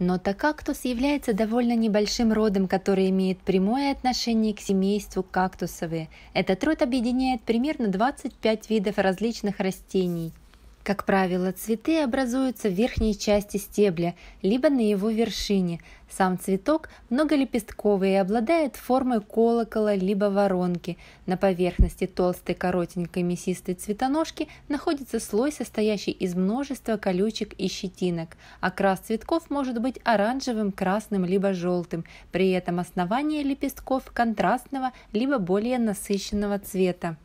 Но так кактус является довольно небольшим родом, который имеет прямое отношение к семейству кактусовые. Этот род объединяет примерно 25 видов различных растений – как правило, цветы образуются в верхней части стебля, либо на его вершине. Сам цветок многолепестковый и обладает формой колокола либо воронки. На поверхности толстой коротенькой мясистой цветоножки находится слой, состоящий из множества колючек и щетинок. Окрас цветков может быть оранжевым, красным либо желтым. При этом основание лепестков контрастного либо более насыщенного цвета.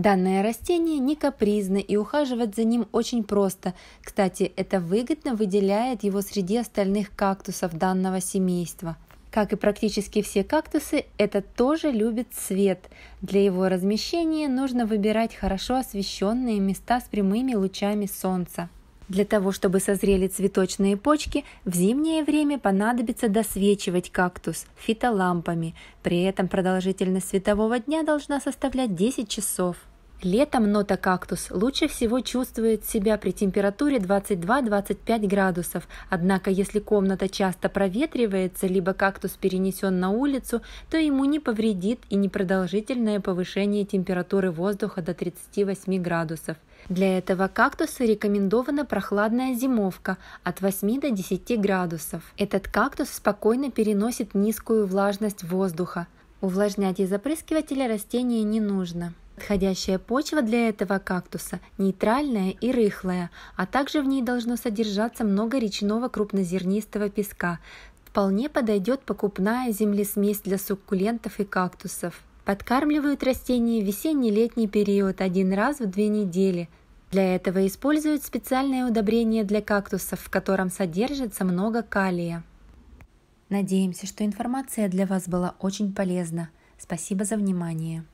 Данное растение не капризно и ухаживать за ним очень просто. Кстати, это выгодно выделяет его среди остальных кактусов данного семейства. Как и практически все кактусы, это тоже любит свет. Для его размещения нужно выбирать хорошо освещенные места с прямыми лучами солнца. Для того, чтобы созрели цветочные почки, в зимнее время понадобится досвечивать кактус фитолампами. При этом продолжительность светового дня должна составлять 10 часов. Летом нота кактус лучше всего чувствует себя при температуре 22-25 градусов, однако если комната часто проветривается, либо кактус перенесен на улицу, то ему не повредит и непродолжительное повышение температуры воздуха до 38 градусов. Для этого кактуса рекомендована прохладная зимовка от 8 до 10 градусов. Этот кактус спокойно переносит низкую влажность воздуха. Увлажнять и опрыскивателя растения не нужно. Подходящая почва для этого кактуса нейтральная и рыхлая, а также в ней должно содержаться много речного крупнозернистого песка. Вполне подойдет покупная землесмесь для суккулентов и кактусов. Подкармливают растения в весенний-летний период один раз в две недели. Для этого используют специальное удобрение для кактусов, в котором содержится много калия. Надеемся, что информация для вас была очень полезна. Спасибо за внимание.